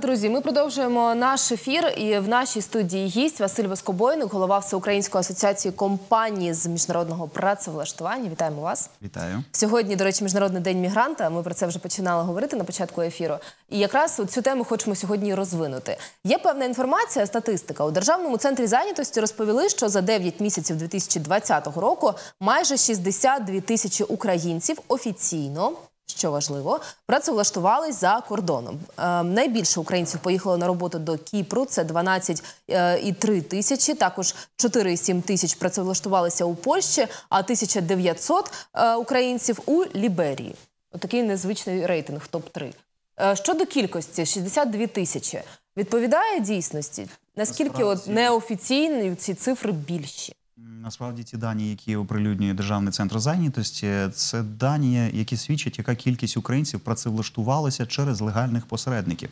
друзі, ми продовжуємо наш ефір. І в нашій студії гість Василь Воскобойник, голова Всеукраїнської асоціації компаній з міжнародного працевлаштування. Вітаємо вас! Вітаю сьогодні. До речі, міжнародний день мігранта. Ми про це вже починали говорити на початку ефіру. І якраз цю тему хочемо сьогодні розвинути. Є певна інформація, статистика у державному центрі зайнятості розповіли, що за 9 місяців 2020 року майже 62 тисячі українців офіційно що важливо, працевлаштувались за кордоном. Ем, найбільше українців поїхало на роботу до Кіпру. Це 12,3 е, тисячі. Також 4,7 тисяч працевлаштувалися у Польщі, а 1900 е, українців у Ліберії. Отакий незвичний рейтинг. Топ 3 е, щодо кількості 62 тисячі. Відповідає дійсності, наскільки Насправді. от неофіційні ці цифри більші. Насправді ті дані, які оприлюднює державний центр зайнятості, це дані, які свідчать, яка кількість українців працевлаштувалася через легальних посередників.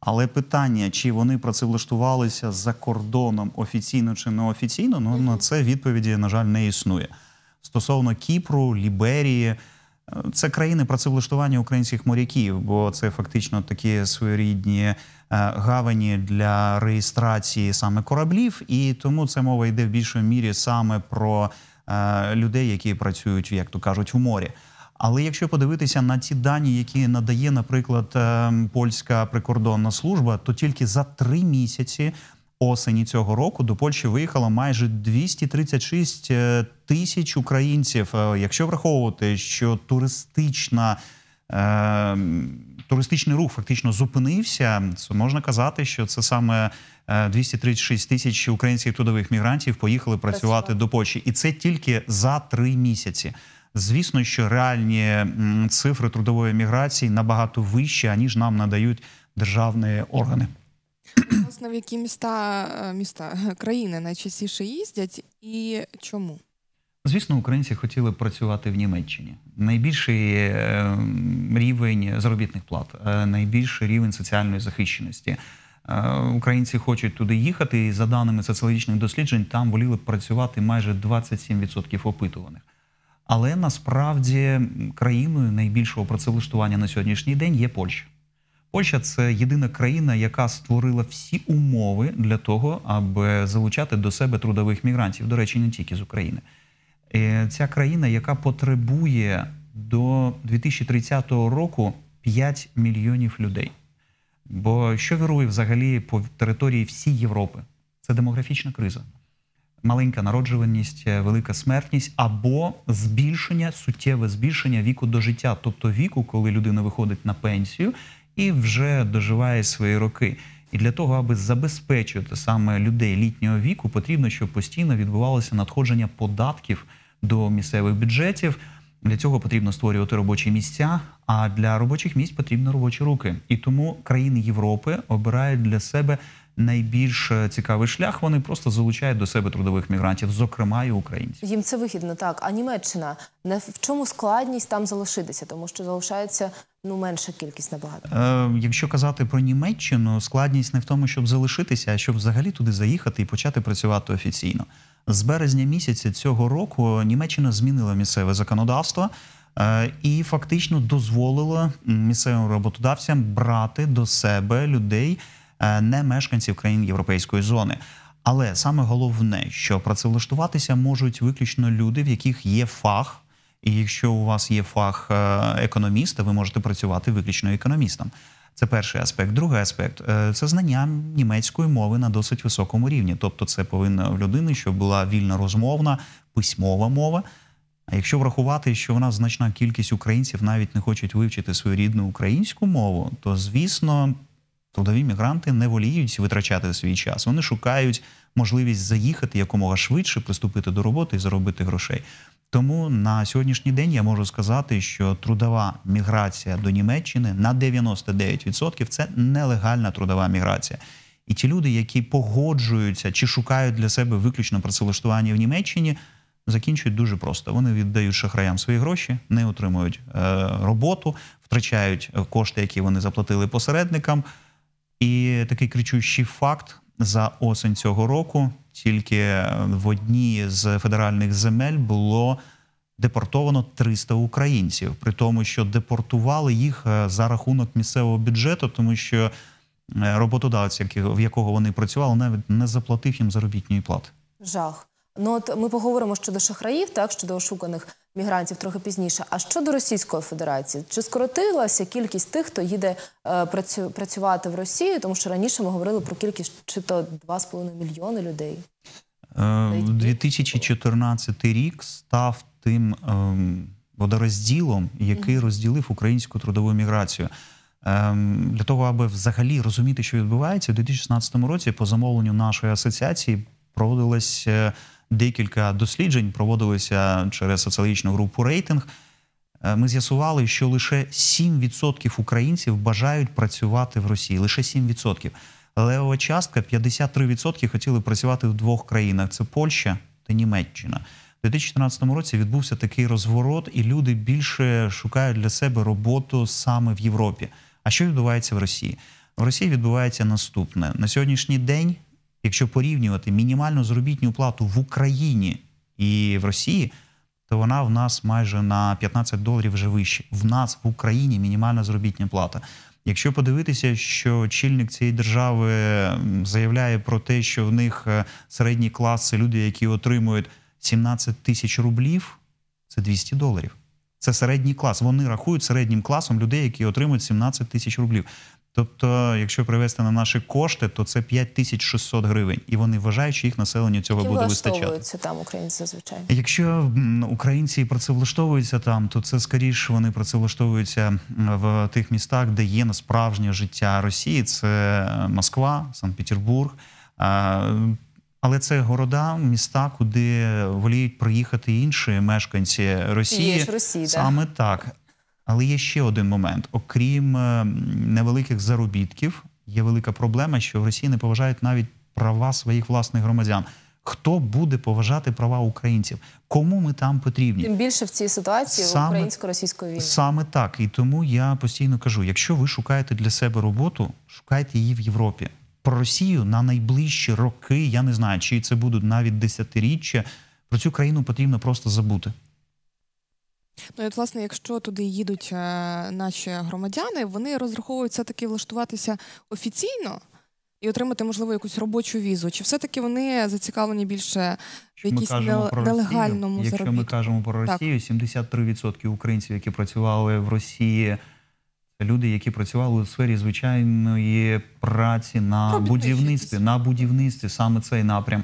Але питання, чи вони працевлаштувалися за кордоном офіційно чи неофіційно, ну на це відповіді на жаль не існує стосовно Кіпру, Ліберії. Це країни працевлаштування українських моряків, бо це фактично такі своєрідні е, гавані для реєстрації саме кораблів, і тому це мова йде в більшій мірі саме про е, людей, які працюють, як то кажуть, у морі. Але якщо подивитися на ті дані, які надає, наприклад, е, польська прикордонна служба, то тільки за три місяці осені цього року до Польщі виїхало майже 236 тисяч українців. Е, якщо враховувати, що туристична е, туристичний рух фактично зупинився, то можна казати, що це саме 236 е, тисяч українських трудових мігрантів поїхали працювати Красиво. до Польщі, і це тільки за три місяці. Звісно, що реальні цифри трудової міграції набагато вищі, аніж нам надають державні органи. Власне, в які міста е, міста країни найчастіше їздять, і чому? Звісно, українці хотіли працювати в Німеччині. Найбільший ем, рівень заробітних плат, е, найбільший рівень соціальної захищеності. Е, українці хочуть туди їхати, і за даними соціологічних досліджень, там воліли працювати майже 27% опитуваних. Але насправді країною найбільшого працевлаштування на сьогоднішній день є Польща. Польща це єдина країна, яка створила всі умови для того, аби залучати до себе трудових мігрантів. До речі, не тільки з України. Е, ця країна, яка потребує до 2030 року 5 мільйонів людей. Бо що вирує взагалі по території всій Європи? Це демографічна криза, маленька народжуваність, е, велика смертність або збільшення, суттєве збільшення віку до життя, тобто віку, коли людина виходить на пенсію і вже доживає свої роки. І для того, аби забезпечити саме людей літнього віку, потрібно, щоб постійно відбувалося надходження податків до місцевих бюджетів. Для цього потрібно створювати робочі місця. А для робочих місць потрібні робочі руки. І тому країни Європи обирають для себе найбільш е, цікавий шлях. Вони просто залучають до себе трудових мігрантів, зокрема і українців. Їм це вигідно, так а Німеччина не в чому складність там залишитися, тому що залишається ну менша кількість набагато. Е, Якщо казати про Німеччину, складність не в тому, щоб залишитися, а щоб взагалі туди заїхати і почати працювати офіційно. З березня місяця цього року Німеччина змінила місцеве законодавство. Е, і фактично дозволила місцевим роботодавцям брати до себе людей, е, не мешканців країн європейської зони. Але саме головне, що працевлаштуватися можуть виключно люди, в яких є фах, і якщо у вас є фах е, економіста, ви можете працювати виключно економістом. Це перший аспект. Другий аспект е, це знання німецької мови на досить високому рівні. Тобто, це повинна в людини, щоб була вільно розмовна, письмова мова. А якщо врахувати, що в нас значна кількість українців навіть не хочуть вивчити свою рідну українську мову, то звісно трудові мігранти не воліють витрачати свій час. Вони шукають можливість заїхати якомога швидше, приступити до роботи і заробити грошей. Тому на сьогоднішній день я можу сказати, що трудова міграція до Німеччини на 99% – це нелегальна трудова міграція. І ті люди, які погоджуються чи шукають для себе виключно працевлаштування в Німеччині, закінчують дуже просто. Вони віддають шахраям свої гроші, не отримують е, роботу, втрачають кошти, які вони заплатили посередникам. І такий кричущий факт за осень цього року тільки в одній з федеральних земель було депортовано 300 українців, при тому, що депортували їх е, за рахунок місцевого бюджету, тому що е, роботодавець, в якого вони працювали, навіть не заплатив їм заробітної плати. Жах. Ну от ми поговоримо щодо шахраїв, так щодо ошуканих мігрантів трохи пізніше. А щодо Російської Федерації, чи скоротилася кількість тих, хто їде е, працювати в Росію? Тому що раніше ми говорили про кількість чи то 2,5 мільйони людей. 2014 е, рік став тим ем, водорозділом, який розділив українську трудову міграцію. Ем, для того, аби взагалі розуміти, що відбувається, у 2016 році по замовленню нашої асоціації проводилась е, декілька досліджень проводилися через соціологічну групу рейтинг. Е, ми з'ясували, що лише 7% українців бажають працювати в Росії. Лише 7%. Левова частка 53% хотіли працювати в двох країнах: це Польща та Німеччина. У 2014 році відбувся такий розворот, і люди більше шукають для себе роботу саме в Європі. А що відбувається в Росії? В Росії відбувається наступне на сьогоднішній день. Якщо порівнювати мінімальну заробітну плату в Україні і в Росії, то вона в нас майже на 15 доларів вже вище. В нас в Україні мінімальна заробітна плата. Якщо подивитися, що чільник цієї держави заявляє про те, що в них е, середній клас це люди, які отримують 17 тисяч рублів, це 200 доларів. Це середній клас. Вони рахують середнім класом людей, які отримують 17 тисяч рублів. Тобто, якщо привести на наші кошти, то це 5600 гривень, і вони вважають, що їх населення цього буде вистачати. там українці, звичайно. Якщо українці працевлаштовуються там, то це скоріше вони працевлаштовуються в тих містах, де є на справжнє життя Росії. Це е, Москва, Санкт-Петербург. Але це города, міста, куди воліють приїхати інші мешканці Росії, Росії саме так. Але є ще один момент: окрім е, невеликих заробітків, є велика проблема, що в Росії не поважають навіть права своїх власних громадян. Хто буде поважати права українців? Кому ми там потрібні? Тим більше в цій ситуації саме, в українсько-російської війни. саме так. І тому я постійно кажу: якщо ви шукаєте для себе роботу, шукайте її в Європі. Про Росію на найближчі роки я не знаю, чи це будуть навіть десятиріччя. Про цю країну потрібно просто забути. Ну і от, власне, якщо туди їдуть е, наші громадяни, вони розраховують все-таки влаштуватися офіційно і отримати, можливо, якусь робочу візу. Чи все-таки вони зацікавлені більше в якійсь нелегальному Росію, заробітку? Якщо ми кажемо про Росію, так. 73% українців, які працювали в Росії. це Люди, які працювали у сфері звичайної праці на Робітний будівництві, на будівництві саме цей напрям.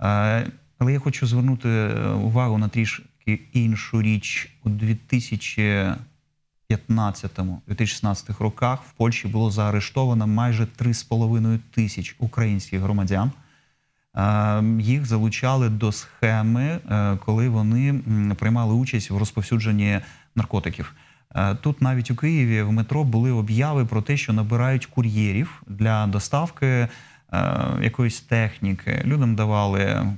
Е, але я хочу звернути е, увагу на трішки і іншу річ у 2015-2016 роках в Польщі було заарештовано майже 3,5 тисяч українських громадян. Е, їх залучали до схеми, е, коли вони приймали участь в розповсюдженні наркотиків. Е, тут навіть у Києві в метро були об'яви про те, що набирають кур'єрів для доставки якоїсь техніки. Людям давали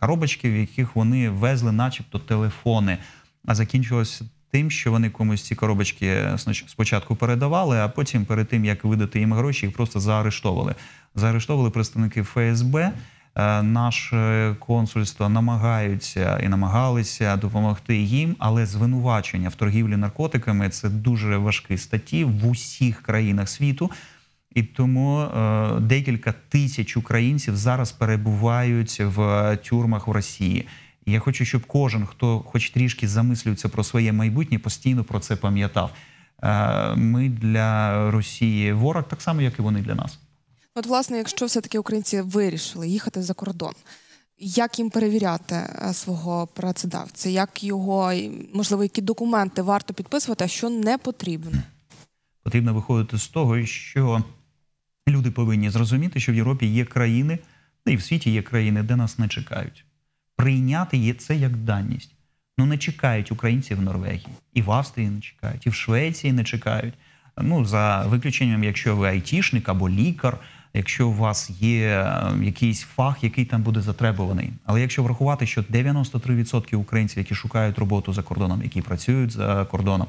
коробочки, в яких вони везли, начебто, телефони. А закінчилося тим, що вони комусь ці коробочки спочатку передавали, а потім, перед тим як видати їм гроші, їх просто заарештовували. Заарештовували представники ФСБ. Е, наше консульство намагаються і намагалися допомогти їм, але звинувачення в торгівлі наркотиками це дуже важкі статті в усіх країнах світу. І тому е, декілька тисяч українців зараз перебувають в е, тюрмах в Росії. І я хочу, щоб кожен, хто хоч трішки замислюється про своє майбутнє, постійно про це пам'ятав. Е, ми для Росії ворог, так само, як і вони для нас. От, власне, якщо все-таки українці вирішили їхати за кордон, як їм перевіряти е, свого працедавця, як його можливо, які документи варто підписувати, а що не потрібно? Потрібно виходити з того, що Люди повинні зрозуміти, що в Європі є країни, та ну і в світі є країни, де нас не чекають. Прийняти це як даність. Ну не чекають українці в Норвегії, і в Австрії не чекають, і в Швеції не чекають. Ну за виключенням, якщо ви айтішник або лікар, якщо у вас є е, якийсь фах, який там буде затребуваний. Але якщо врахувати, що 93% українців, які шукають роботу за кордоном, які працюють за кордоном,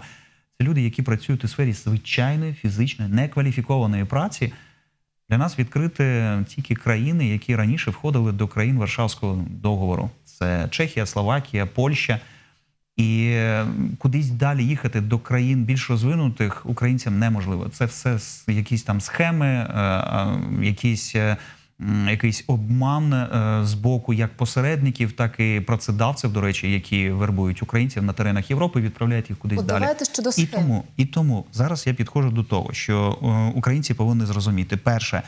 це люди, які працюють у сфері звичайної фізичної некваліфікованої праці для нас відкрити тільки країни, які раніше входили до країн Варшавського договору: це Чехія, Словакія, Польща. І кудись далі їхати до країн більш розвинутих українцям неможливо. Це все якісь там схеми, е, якісь е, якийсь обман е, з боку як посередників, так і працедавців, до речі, які вербують українців на теренах Європи, відправляють їх кудись От, далі. Щодо і тому, і тому зараз я підходжу до того, що е, українці повинні зрозуміти перше.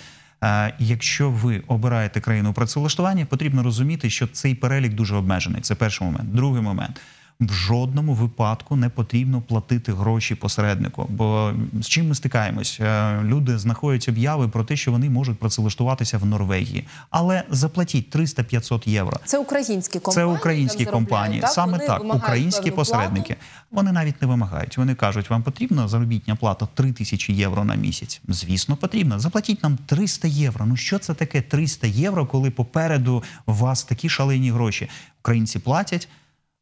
Е, якщо ви обираєте країну працевлаштування, потрібно розуміти, що цей перелік дуже обмежений. Це перший момент. Другий момент в жодному випадку не потрібно платити гроші посереднику. Бо з чим ми стикаємось? Е, люди знаходять об'яви про те, що вони можуть працевлаштуватися в Норвегії, але заплатіть 300-500 євро. Це українські компанії? Це українські компанії, так? саме вони так, українські посередники. Плату? Вони навіть не вимагають. Вони кажуть, вам потрібна заробітня плата 3 тисячі євро на місяць. Звісно, потрібно. Заплатіть нам 300 євро. Ну що це таке 300 євро, коли попереду у вас такі шалені гроші? Українці платять.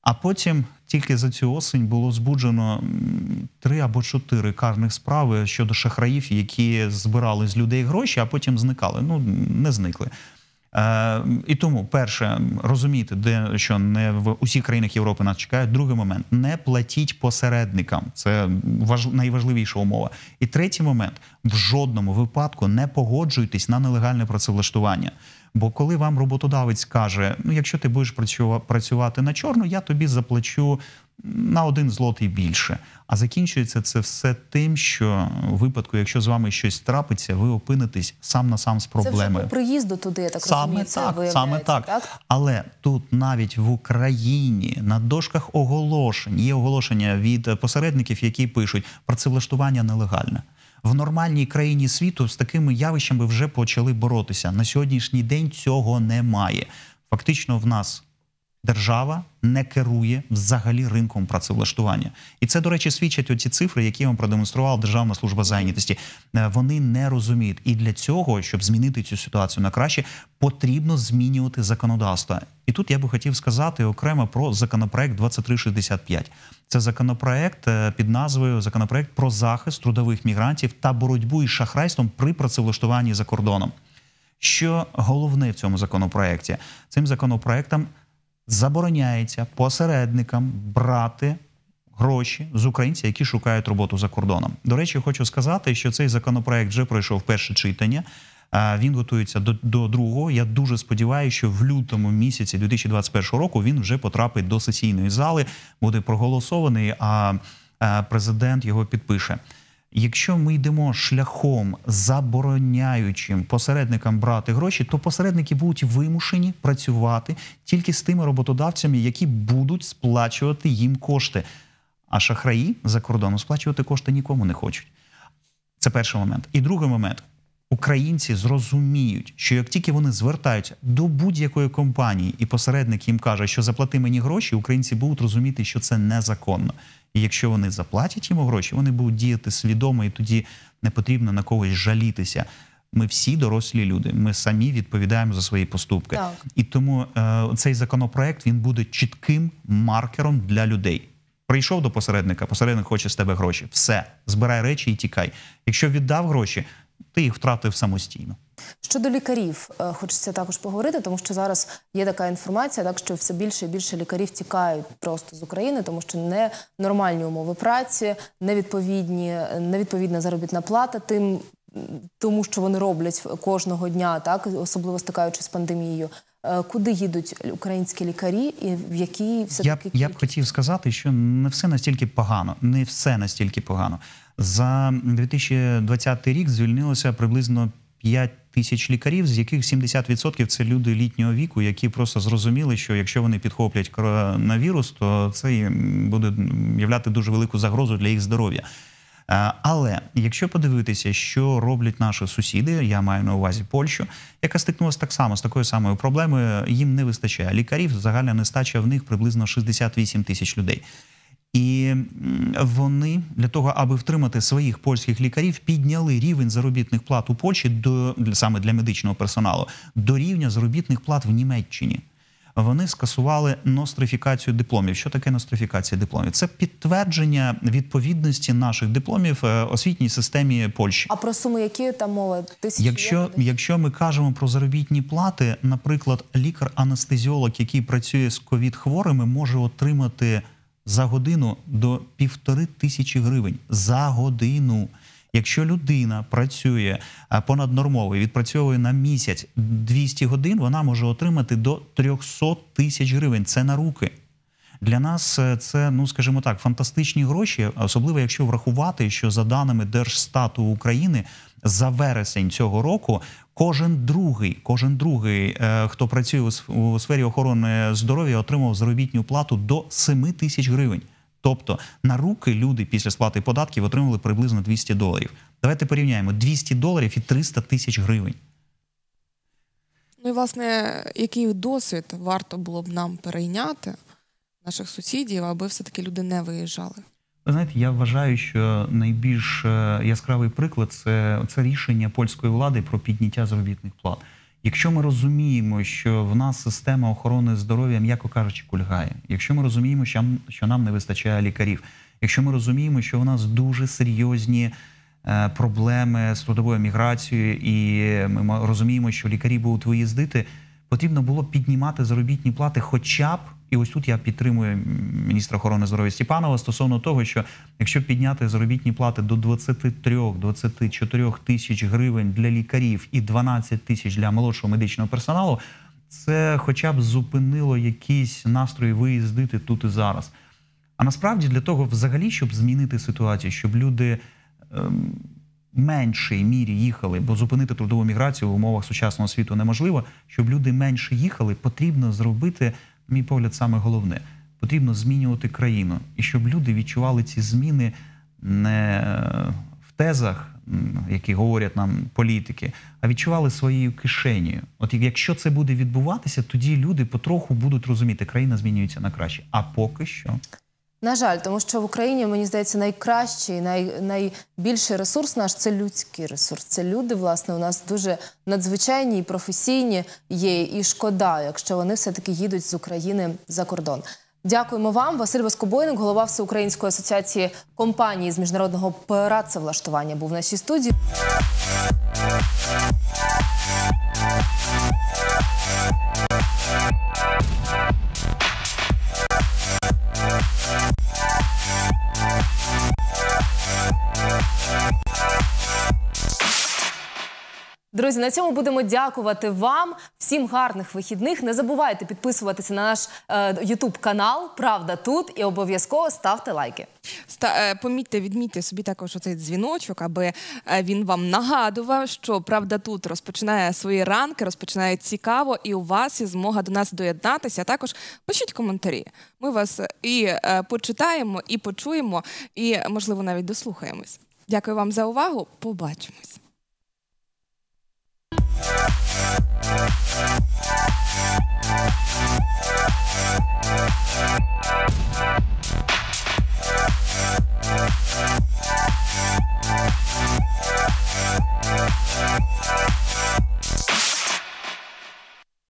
А потім тільки за цю осень було збуджено три або чотири карних справи щодо шахраїв, які збирали з людей гроші, а потім зникали. Ну не зникли. Е, І тому перше розумійте, де що не в усіх країнах Європи нас чекають. Другий момент не платіть посередникам. Це важ найважливіша умова. І третій момент в жодному випадку не погоджуйтесь на нелегальне працевлаштування. Бо коли вам роботодавець каже: ну, якщо ти будеш працювати на чорну, я тобі заплачу на один злотий більше. А закінчується це все тим, що в випадку, якщо з вами щось трапиться, ви опинитесь сам на сам з проблемою. Це вже по приїзду туди я так саме розумію, так, виявляється, саме так. так. Але тут навіть в Україні на дошках оголошень є оголошення від посередників, які пишуть працевлаштування нелегальне в нормальній країні світу з такими явищами вже почали боротися. На сьогоднішній день цього немає. Фактично, в нас держава не керує взагалі ринком працевлаштування. І це, до речі, свідчать оці цифри, які вам продемонструвала Державна служба зайнятості. Е, вони не розуміють. І для цього, щоб змінити цю ситуацію на краще, потрібно змінювати законодавство. І тут я би хотів сказати окремо про законопроект 2365. Це законопроект е, під назвою законопроект про захист трудових мігрантів та боротьбу із шахрайством при працевлаштуванні за кордоном. Що головне в цьому законопроекті? Цим законопроектом забороняється посередникам брати гроші з українців, які шукають роботу за кордоном. До речі, хочу сказати, що цей законопроект вже пройшов перше читання. Він готується до до другого. Я дуже сподіваюся, що в лютому місяці 2021 року він вже потрапить до сесійної зали, буде проголосований. А президент його підпише. Якщо ми йдемо шляхом забороняючим посередникам брати гроші, то посередники будуть вимушені працювати тільки з тими роботодавцями, які будуть сплачувати їм кошти. А шахраї за кордоном сплачувати кошти нікому не хочуть. Це перший момент. І другий момент Українці зрозуміють, що як тільки вони звертаються до будь-якої компанії, і посередник їм каже, що заплати мені гроші, українці будуть розуміти, що це незаконно. І якщо вони заплатять йому гроші, вони будуть діяти свідомо, і тоді не потрібно на когось жалітися. Ми всі дорослі люди. Ми самі відповідаємо за свої поступки. Так. І тому е, цей законопроект він буде чітким маркером для людей. Прийшов до посередника, посередник хоче з тебе гроші. Все, збирай речі і тікай. Якщо віддав гроші, ти їх втратив самостійно. Щодо лікарів, е, хочеться також поговорити, тому що зараз є така інформація, так що все більше і більше лікарів тікають просто з України, тому що не нормальні умови праці, невідповідні, невідповідна заробітна плата тим, тому що вони роблять кожного дня, так особливо стикаючись з пандемією. Е, куди їдуть українські лікарі, і в які все я, я б хотів сказати, що не все настільки погано, не все настільки погано. За 2020 рік звільнилося приблизно 5 тисяч лікарів, з яких 70% – це люди літнього віку, які просто зрозуміли, що якщо вони підхоплять коронавірус, то це буде являти дуже велику загрозу для їх здоров'я. Е, але якщо подивитися, що роблять наші сусіди, я маю на увазі Польщу, яка стикнулася так само з такою самою проблемою, їм не вистачає лікарів. Загальна нестача в них приблизно 68 тисяч людей. І вони для того, аби втримати своїх польських лікарів, підняли рівень заробітних плат у Польщі до саме для медичного персоналу до рівня заробітних плат в Німеччині вони скасували нострифікацію дипломів. Що таке нострифікація дипломів? Це підтвердження відповідності наших дипломів е, освітній системі Польщі. А про суми, які там мова тисячі? Якщо, якщо ми кажемо про заробітні плати, наприклад, лікар-анестезіолог, який працює з ковід-хворими, може отримати за годину до півтори тисячі гривень за годину. Якщо людина працює понаднормово і відпрацьовує на місяць 200 годин, вона може отримати до 300 тисяч гривень. Це на руки. Для нас е, це, ну скажімо так, фантастичні гроші, особливо якщо врахувати, що за даними Держстату України за вересень цього року кожен другий, кожен другий, е, хто працює у сфері охорони здоров'я, отримав заробітню плату до 7 тисяч гривень. Тобто на руки люди після сплати податків отримали приблизно 200 доларів. Давайте порівняємо 200 доларів і 300 тисяч гривень. Ну і власне, який досвід варто було б нам перейняти наших сусідів, аби все-таки люди не виїжджали? Ви знаєте, я вважаю, що найбільш е, яскравий приклад це, це рішення польської влади про підняття заробітних плат. Якщо ми розуміємо, що в нас система охорони здоров'я, м'яко кажучи, кульгає, якщо ми розуміємо, що нам не вистачає лікарів, якщо ми розуміємо, що у нас дуже серйозні е, проблеми з трудовою міграцією, і ми розуміємо, що лікарі будуть виїздити, потрібно було піднімати заробітні плати, хоча б. І ось тут я підтримую міністра охорони здоров'я Степанова стосовно того, що якщо підняти заробітні плати до 23-24 тисяч гривень для лікарів і 12 тисяч для молодшого медичного персоналу, це хоча б зупинило якісь настрої виїздити тут і зараз. А насправді для того, взагалі, щоб змінити ситуацію, щоб люди ем, в меншій мірі їхали, бо зупинити трудову міграцію в умовах сучасного світу неможливо, щоб люди менше їхали, потрібно зробити мій погляд, саме головне потрібно змінювати країну і щоб люди відчували ці зміни не е, в тезах, які говорять нам політики, а відчували своєю кишенею. От якщо це буде відбуватися, тоді люди потроху будуть розуміти, країна змінюється на краще. А поки що. На жаль, тому що в Україні мені здається найкращий, най, найбільший ресурс наш це людський ресурс. Це люди, власне, у нас дуже надзвичайні і професійні є. І шкода, якщо вони все таки їдуть з України за кордон. Дякуємо вам, Василь Воскобойник, голова Всеукраїнської асоціації компаній з міжнародного працевлаштування. Був в нашій студії. Друзі, на цьому будемо дякувати вам. Всім гарних вихідних. Не забувайте підписуватися на наш е, Ютуб канал. Правда тут і обов'язково ставте лайки. Е, помітьте, відмітьте собі також оцей дзвіночок, аби е, він вам нагадував, що правда тут розпочинає свої ранки, розпочинає цікаво, і у вас є змога до нас доєднатися. А також пишіть коментарі. Ми вас і почитаємо, і почуємо, і можливо навіть дослухаємось. Дякую вам за увагу. Побачимось. We'll